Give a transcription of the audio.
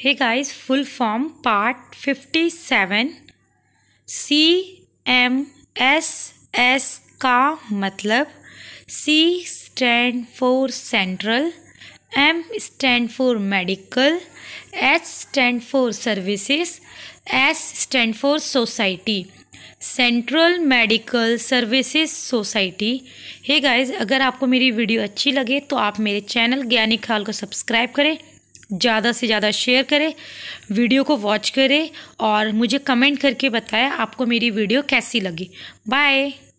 हे guys full form part 57 C M S S का मतलब C stand for central M stand for medical H stand for services S stand for society central medical services society hey guys अगर आपको मेरी video अच्छी लगे तो आप मेरे चैनल ज्ञानी खाल को सब्सक्राइब करें ज़्यादा से ज़्यादा शेयर करें वीडियो को वॉच करें और मुझे कमेंट करके बताएं आपको मेरी वीडियो कैसी लगी बाय